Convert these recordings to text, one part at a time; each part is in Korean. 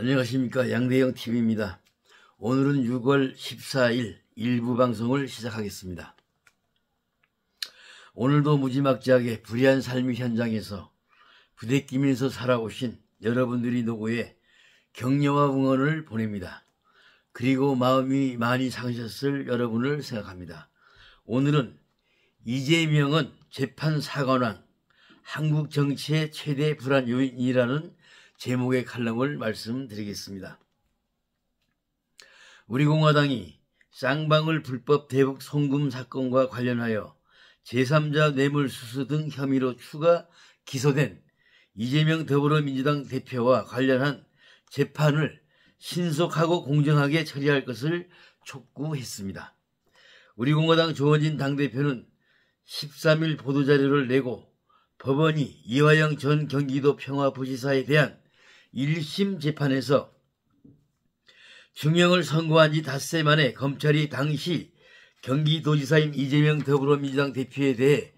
안녕하십니까 양대영 TV입니다. 오늘은 6월 14일 일부 방송을 시작하겠습니다. 오늘도 무지막지하게 불의한 삶의 현장에서 부대끼면서 살아오신 여러분들이 노고에 격려와 응원을 보냅니다. 그리고 마음이 많이 상하셨을 여러분을 생각합니다. 오늘은 이재명은 재판 사관왕 한국 정치의 최대 불안 요인이라는 제목의 칼럼을 말씀드리겠습니다. 우리 공화당이 쌍방울 불법 대북 송금 사건과 관련하여 제3자 뇌물수수 등 혐의로 추가 기소된 이재명 더불어민주당 대표와 관련한 재판을 신속하고 공정하게 처리할 것을 촉구했습니다. 우리 공화당 조원진 당대표는 13일 보도자료를 내고 법원이 이화영 전 경기도 평화부지사에 대한 1심 재판에서 중형을 선고한 지 닷새 만에 검찰이 당시 경기도지사인 이재명 더불어민주당 대표에 대해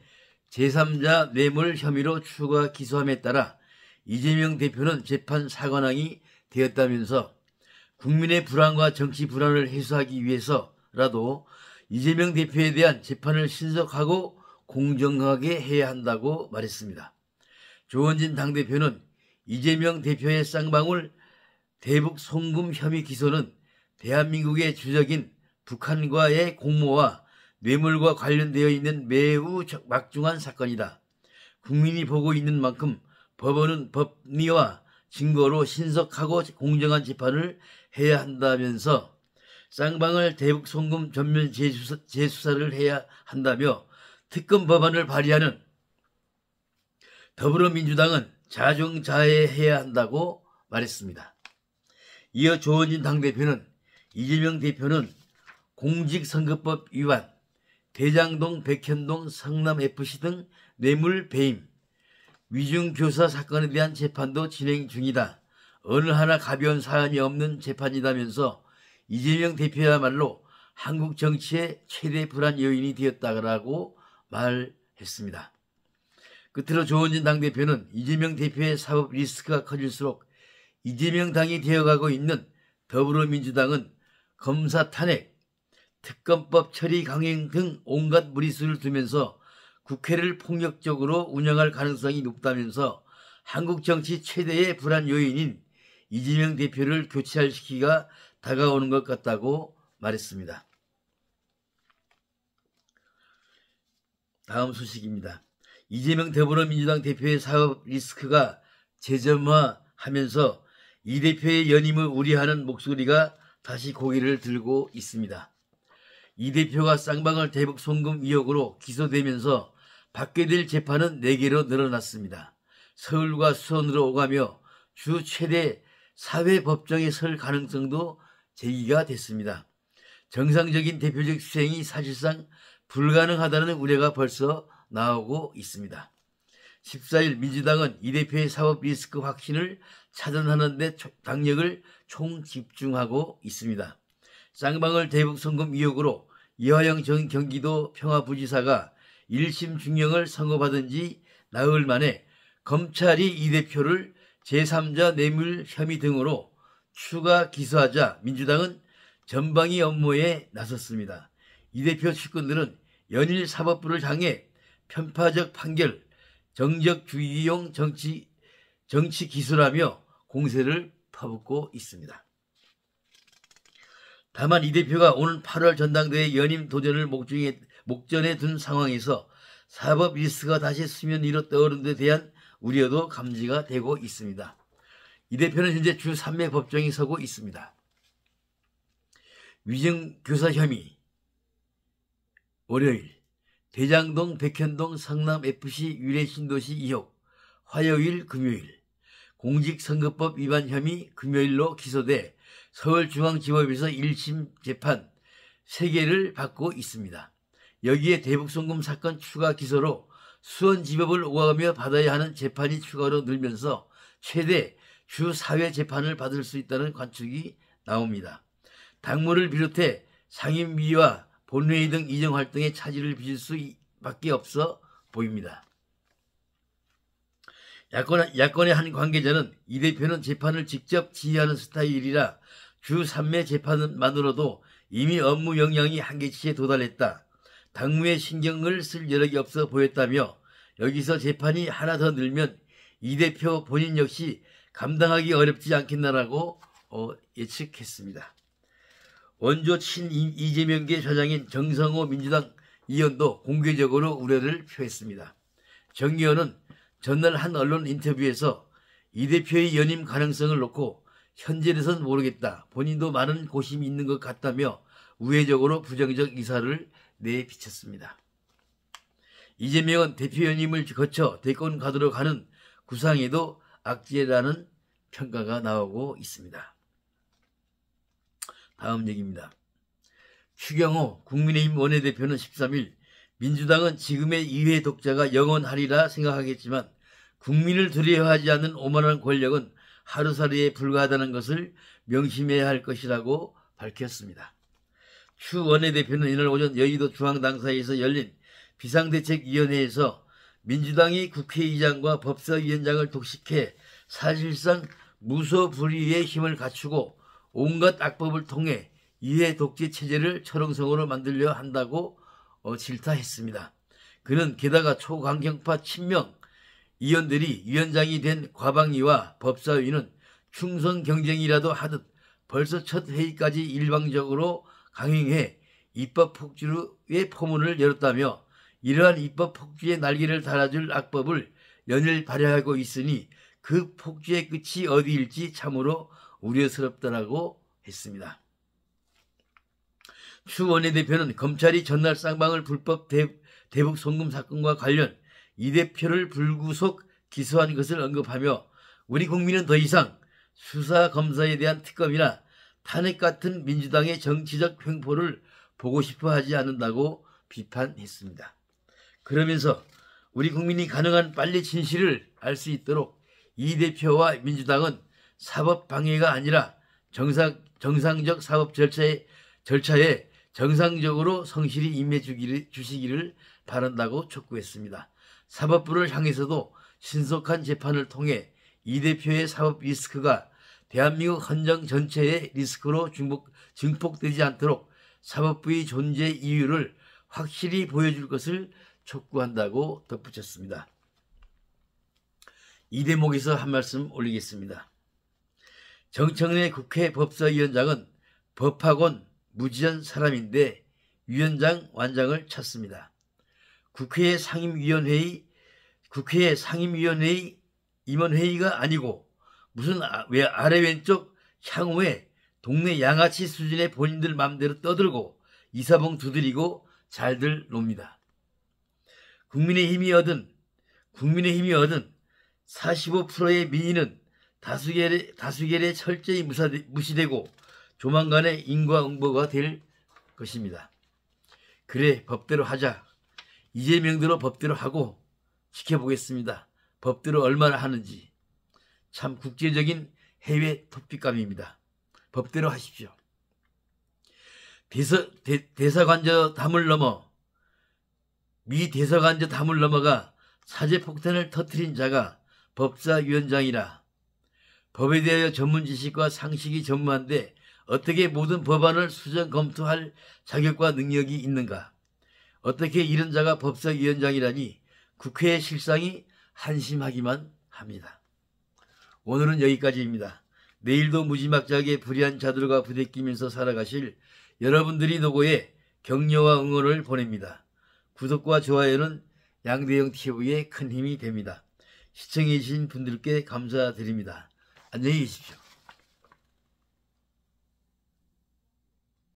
제3자 뇌물 혐의로 추가 기소함에 따라 이재명 대표는 재판 사관왕이 되었다면서 국민의 불안과 정치 불안을 해소하기 위해서라도 이재명 대표에 대한 재판을 신속하고 공정하게 해야 한다고 말했습니다. 조원진 당대표는 이재명 대표의 쌍방울 대북 송금 혐의 기소는 대한민국의 주적인 북한과의 공모와 뇌물과 관련되어 있는 매우 막중한 사건이다. 국민이 보고 있는 만큼 법원은 법리와 증거로 신속하고 공정한 재판을 해야 한다면서 쌍방을 대북 송금 전면 재수사, 재수사를 해야 한다며 특검 법안을 발의하는 더불어민주당은 자중자애해야 한다고 말했습니다. 이어 조원진 당대표는 이재명 대표는 공직선거법 위반, 대장동, 백현동, 성남FC 등 뇌물 배임, 위중교사 사건에 대한 재판도 진행 중이다. 어느 하나 가벼운 사안이 없는 재판이다면서 이재명 대표야말로 한국 정치의 최대 불안 요인이 되었다고 말했습니다. 끝으로 조원진 당대표는 이재명 대표의 사법 리스크가 커질수록 이재명 당이 되어가고 있는 더불어민주당은 검사 탄핵, 특검법 처리 강행 등 온갖 무리수를 두면서 국회를 폭력적으로 운영할 가능성이 높다면서 한국 정치 최대의 불안 요인인 이재명 대표를 교체할 시기가 다가오는 것 같다고 말했습니다. 다음 소식입니다. 이재명 더불어민주당 대표의 사업 리스크가 재점화하면서 이 대표의 연임을 우려하는 목소리가 다시 고개를 들고 있습니다. 이 대표가 쌍방울 대북 송금 의혹으로 기소되면서 받게 될 재판은 4개로 늘어났습니다. 서울과 수원으로 오가며 주 최대 사회법정에 설 가능성도 제기가 됐습니다. 정상적인 대표직 수행이 사실상 불가능하다는 우려가 벌써 나오고 있습니다. 14일 민주당은 이 대표의 사법 리스크 확신을 차단하는 데 당력을 총집중하고 있습니다. 쌍방울 대북 송금 의혹으로 이화영 전 경기도 평화부지사가 1심 중령을 선고받은 지 나흘 만에 검찰이 이 대표를 제3자 뇌물 혐의 등으로 추가 기소하자 민주당은 전방위 업무에 나섰습니다. 이 대표 측근들은 연일 사법부를 향해 편파적 판결, 정적주의용 정치, 정치 기술하며 공세를 퍼붓고 있습니다. 다만 이 대표가 오늘 8월 전당대회 연임 도전을 목중에, 목전에 둔 상황에서 사법 리스크가 다시 수면 위로 떠오른 데 대한 우려도 감지가 되고 있습니다. 이 대표는 현재 주 3매 법정에 서고 있습니다. 위증교사 혐의 월요일 대장동, 백현동, 상남FC 유래신도시 2호 화요일, 금요일 공직선거법 위반 혐의 금요일로 기소돼 서울중앙지법에서 1심 재판 3개를 받고 있습니다. 여기에 대북송금 사건 추가 기소로 수원지법을 오가며 받아야 하는 재판이 추가로 늘면서 최대 주 4회 재판을 받을 수 있다는 관측이 나옵니다. 당무를 비롯해 상임위와 본회의 등 이정 활동에 차질을 빚을 수밖에 없어 보입니다. 야권, 야권의 한 관계자는 이 대표는 재판을 직접 지휘하는 스타일이라 주 3회 재판만으로도 이미 업무 역량이 한계치에 도달했다. 당무에 신경을 쓸 여력이 없어 보였다며 여기서 재판이 하나 더 늘면 이 대표 본인 역시 감당하기 어렵지 않겠나라고 어, 예측했습니다. 원조 친 이재명계 좌장인 정성호 민주당 의원도 공개적으로 우려를 표했습니다. 정 의원은 전날 한 언론 인터뷰에서 이 대표의 연임 가능성을 놓고 현재로선 모르겠다. 본인도 많은 고심이 있는 것 같다며 우회적으로 부정적 이사를 내비쳤습니다. 이재명은 대표 연임을 거쳐 대권 가도록하는 구상에도 악재라는 평가가 나오고 있습니다. 다음 얘기입니다. 추경호 국민의힘 원내대표는 13일 민주당은 지금의 2회 독자가 영원하리라 생각하겠지만 국민을 두려워하지 않는 오만한 권력은 하루살이에 불과하다는 것을 명심해야 할 것이라고 밝혔습니다. 추 원내대표는 이날 오전 여의도 중앙당사에서 열린 비상대책위원회에서 민주당이 국회의장과 법사위원장을 독식해 사실상 무소불위의 힘을 갖추고 온갖 악법을 통해 이해 독재 체제를 철옹성으로 만들려 한다고 어, 질타했습니다. 그는 게다가 초강경파 친명 이원들이 위원장이 된 과방위와 법사위는 충성 경쟁이라도 하듯 벌써 첫 회의까지 일방적으로 강행해 입법 폭주의 포문을 열었다며 이러한 입법 폭주의 날개를 달아줄 악법을 연일 발휘하고 있으니 그 폭주의 끝이 어디일지 참으로 우려스럽다라고 했습니다. 추 원내대표는 검찰이 전날 쌍방을 불법 대, 북 송금 사건과 관련 이 대표를 불구속 기소한 것을 언급하며 우리 국민은 더 이상 수사 검사에 대한 특검이나 탄핵 같은 민주당의 정치적 횡포를 보고 싶어 하지 않는다고 비판했습니다. 그러면서 우리 국민이 가능한 빨리 진실을 알 수 있도록 이 대표와 민주당은 사법 방해가 아니라 정상, 정상적 사법 절차에, 절차에 정상적으로 성실히 임해주기를, 주시기를 바란다고 촉구했습니다. 사법부를 향해서도 신속한 재판을 통해 이 대표의 사법 리스크가 대한민국 헌정 전체의 리스크로 중복, 증폭되지 않도록 사법부의 존재 이유를 확실히 보여줄 것을 촉구한다고 덧붙였습니다. 이 대목에서 한 말씀 올리겠습니다. 정청래 국회 법사위원장은 법학원 무지한 사람인데 위원장 완장을 찾습니다. 국회 상임위원회의 국회 상임위원회의 임원회의가 아니고 무슨 아, 왜 아래 왼쪽 향후에 동네 양아치 수준의 본인들 마음대로 떠들고 이사봉 두드리고 잘들 놉니다. 국민의힘이 얻은 국민의힘이 얻은 45%의 민의는 다수결의, 다수결에 철저히 무사되, 무시되고 조만간에 인과응보가 될 것입니다. 그래 법대로 하자. 이재명대로 법대로 하고 지켜보겠습니다. 법대로 얼마나 하는지. 참 국제적인 해외 토픽감입니다. 법대로 하십시오. 대사, 대, 사관저 담을 넘어 미 대사관저 담을 넘어가 사제폭탄을 터트린 자가 법사위원장이라 법에 대하여 전문 지식과 상식이 전무한데 어떻게 모든 법안을 수정 검토할 자격과 능력이 있는가? 어떻게 이런 자가 법사위원장이라니 국회의 실상이 한심하기만 합니다. 오늘은 여기까지입니다. 내일도 무지막지하게 불의한 자들과 부대끼면서 살아가실 여러분들이 노고에 격려와 응원을 보냅니다. 구독과 좋아요는 양대영 TV의 큰 힘이 됩니다. 시청해주신 분들께 감사드립니다. 안녕히 아, 계십시오.